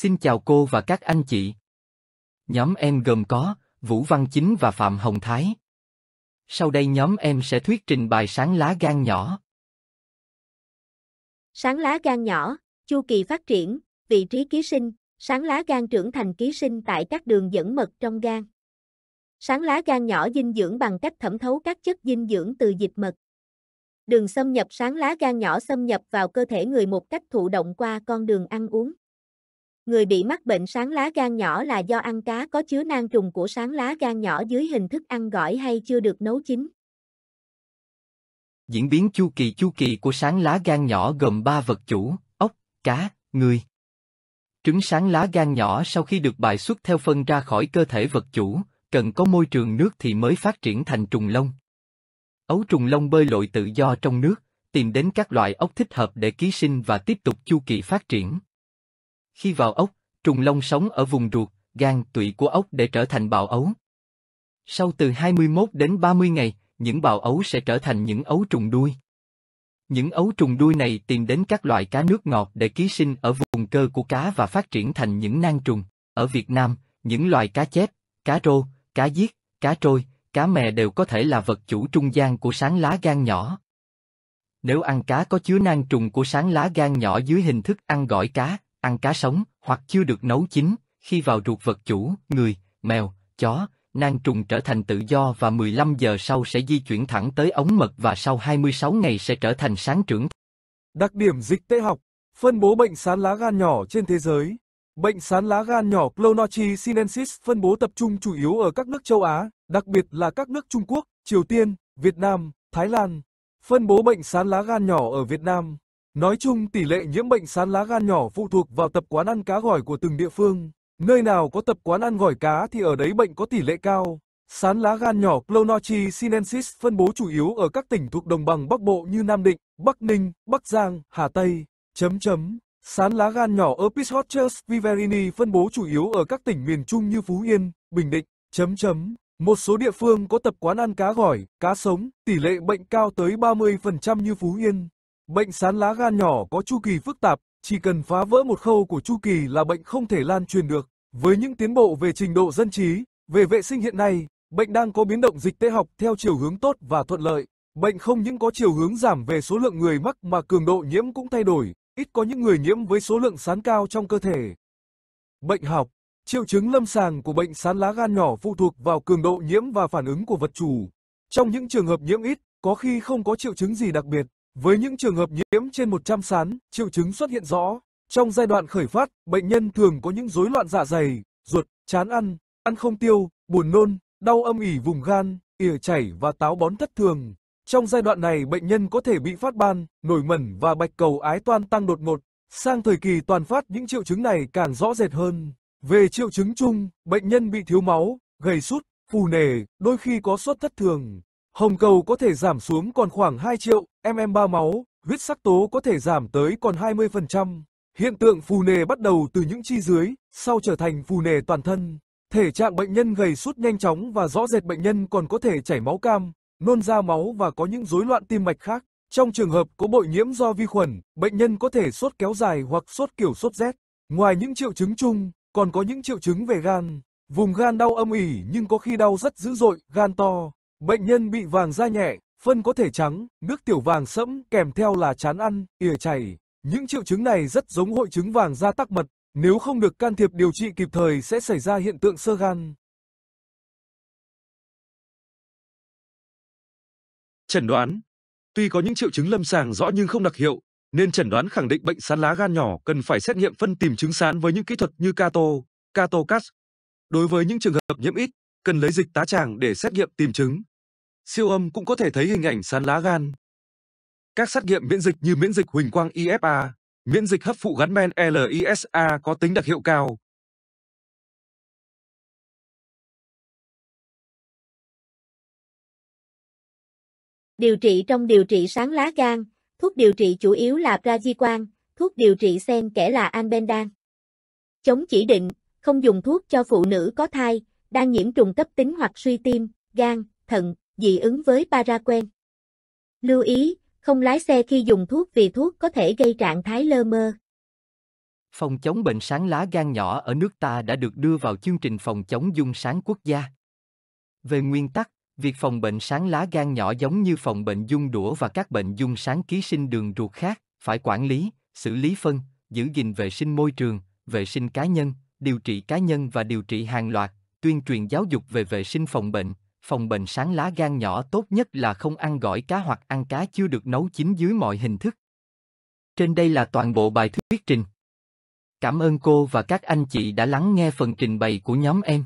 Xin chào cô và các anh chị. Nhóm em gồm có Vũ Văn Chính và Phạm Hồng Thái. Sau đây nhóm em sẽ thuyết trình bài sáng lá gan nhỏ. Sáng lá gan nhỏ, chu kỳ phát triển, vị trí ký sinh, sáng lá gan trưởng thành ký sinh tại các đường dẫn mật trong gan. Sáng lá gan nhỏ dinh dưỡng bằng cách thẩm thấu các chất dinh dưỡng từ dịch mật. Đường xâm nhập sáng lá gan nhỏ xâm nhập vào cơ thể người một cách thụ động qua con đường ăn uống. Người bị mắc bệnh sáng lá gan nhỏ là do ăn cá có chứa nang trùng của sáng lá gan nhỏ dưới hình thức ăn gỏi hay chưa được nấu chín. Diễn biến chu kỳ chu kỳ của sáng lá gan nhỏ gồm 3 vật chủ, ốc, cá, người. Trứng sáng lá gan nhỏ sau khi được bài xuất theo phân ra khỏi cơ thể vật chủ, cần có môi trường nước thì mới phát triển thành trùng lông. Ấu trùng lông bơi lội tự do trong nước, tìm đến các loại ốc thích hợp để ký sinh và tiếp tục chu kỳ phát triển. Khi vào ốc, trùng long sống ở vùng ruột, gan, tụy của ốc để trở thành bào ấu. Sau từ 21 đến 30 ngày, những bào ấu sẽ trở thành những ấu trùng đuôi. Những ấu trùng đuôi này tìm đến các loại cá nước ngọt để ký sinh ở vùng cơ của cá và phát triển thành những nang trùng. Ở Việt Nam, những loài cá chép, cá rô, cá giết, cá trôi, cá mè đều có thể là vật chủ trung gian của sáng lá gan nhỏ. Nếu ăn cá có chứa nang trùng của sáng lá gan nhỏ dưới hình thức ăn gỏi cá, ăn cá sống hoặc chưa được nấu chín, khi vào ruột vật chủ, người, mèo, chó, nang trùng trở thành tự do và 15 giờ sau sẽ di chuyển thẳng tới ống mật và sau 26 ngày sẽ trở thành sáng trưởng. Đặc điểm dịch tễ học, phân bố bệnh sán lá gan nhỏ trên thế giới. Bệnh sán lá gan nhỏ Clonochi sinensis phân bố tập trung chủ yếu ở các nước châu Á, đặc biệt là các nước Trung Quốc, Triều Tiên, Việt Nam, Thái Lan. Phân bố bệnh sán lá gan nhỏ ở Việt Nam Nói chung tỷ lệ nhiễm bệnh sán lá gan nhỏ phụ thuộc vào tập quán ăn cá gỏi của từng địa phương. Nơi nào có tập quán ăn gỏi cá thì ở đấy bệnh có tỷ lệ cao. Sán lá gan nhỏ Clonochi sinensis phân bố chủ yếu ở các tỉnh thuộc đồng bằng Bắc Bộ như Nam Định, Bắc Ninh, Bắc Giang, Hà Tây. Chấm chấm. Sán lá gan nhỏ Apis hotchus viverini phân bố chủ yếu ở các tỉnh miền Trung như Phú Yên, Bình Định. Chấm chấm. Một số địa phương có tập quán ăn cá gỏi, cá sống, tỷ lệ bệnh cao tới 30% như Phú Yên. Bệnh sán lá gan nhỏ có chu kỳ phức tạp, chỉ cần phá vỡ một khâu của chu kỳ là bệnh không thể lan truyền được. Với những tiến bộ về trình độ dân trí, về vệ sinh hiện nay, bệnh đang có biến động dịch tễ học theo chiều hướng tốt và thuận lợi. Bệnh không những có chiều hướng giảm về số lượng người mắc mà cường độ nhiễm cũng thay đổi, ít có những người nhiễm với số lượng sán cao trong cơ thể. Bệnh học Triệu chứng lâm sàng của bệnh sán lá gan nhỏ phụ thuộc vào cường độ nhiễm và phản ứng của vật chủ. Trong những trường hợp nhiễm ít, có khi không có triệu chứng gì đặc biệt, với những trường hợp nhiễm trên 100 sán, triệu chứng xuất hiện rõ. Trong giai đoạn khởi phát, bệnh nhân thường có những rối loạn dạ dày, ruột, chán ăn, ăn không tiêu, buồn nôn, đau âm ỉ vùng gan, ỉa chảy và táo bón thất thường. Trong giai đoạn này bệnh nhân có thể bị phát ban, nổi mẩn và bạch cầu ái toan tăng đột ngột. Sang thời kỳ toàn phát những triệu chứng này càng rõ rệt hơn. Về triệu chứng chung, bệnh nhân bị thiếu máu, gầy sút, phù nề, đôi khi có suất thất thường. Hồng cầu có thể giảm xuống còn khoảng 2 triệu, MM3 máu, huyết sắc tố có thể giảm tới còn 20%. Hiện tượng phù nề bắt đầu từ những chi dưới, sau trở thành phù nề toàn thân. Thể trạng bệnh nhân gầy sút nhanh chóng và rõ rệt bệnh nhân còn có thể chảy máu cam, nôn ra máu và có những rối loạn tim mạch khác. Trong trường hợp có bội nhiễm do vi khuẩn, bệnh nhân có thể sốt kéo dài hoặc sốt kiểu sốt rét. Ngoài những triệu chứng chung, còn có những triệu chứng về gan. Vùng gan đau âm ỉ nhưng có khi đau rất dữ dội, gan to. Bệnh nhân bị vàng da nhẹ, phân có thể trắng, nước tiểu vàng sẫm kèm theo là chán ăn, ỉa chảy. Những triệu chứng này rất giống hội chứng vàng da tắc mật, nếu không được can thiệp điều trị kịp thời sẽ xảy ra hiện tượng sơ gan. Chẩn đoán Tuy có những triệu chứng lâm sàng rõ nhưng không đặc hiệu, nên chẩn đoán khẳng định bệnh sán lá gan nhỏ cần phải xét nghiệm phân tìm chứng sán với những kỹ thuật như Cato, Cato-Cas. Đối với những trường hợp nhiễm ít, cần lấy dịch tá tràng để xét nghiệm tìm chứng siêu âm cũng có thể thấy hình ảnh sán lá gan. Các xét nghiệm miễn dịch như miễn dịch huỳnh quang IFA, miễn dịch hấp phụ gắn men LISA có tính đặc hiệu cao, Điều trị trong điều trị sáng lá gan, thuốc điều trị chủ yếu là praziquan, thuốc điều trị xen kể là albendan Chống chỉ định, không dùng thuốc cho phụ nữ có thai, đang nhiễm trùng cấp tính hoặc suy tim, gan, thận, dị ứng với paraquen. Lưu ý, không lái xe khi dùng thuốc vì thuốc có thể gây trạng thái lơ mơ. Phòng chống bệnh sáng lá gan nhỏ ở nước ta đã được đưa vào chương trình phòng chống dung sáng quốc gia. Về nguyên tắc, việc phòng bệnh sáng lá gan nhỏ giống như phòng bệnh dung đũa và các bệnh dung sáng ký sinh đường ruột khác, phải quản lý, xử lý phân, giữ gìn vệ sinh môi trường, vệ sinh cá nhân, điều trị cá nhân và điều trị hàng loạt, tuyên truyền giáo dục về vệ sinh phòng bệnh, phòng bệnh sáng lá gan nhỏ tốt nhất là không ăn gỏi cá hoặc ăn cá chưa được nấu chín dưới mọi hình thức. Trên đây là toàn bộ bài thuyết trình. Cảm ơn cô và các anh chị đã lắng nghe phần trình bày của nhóm em.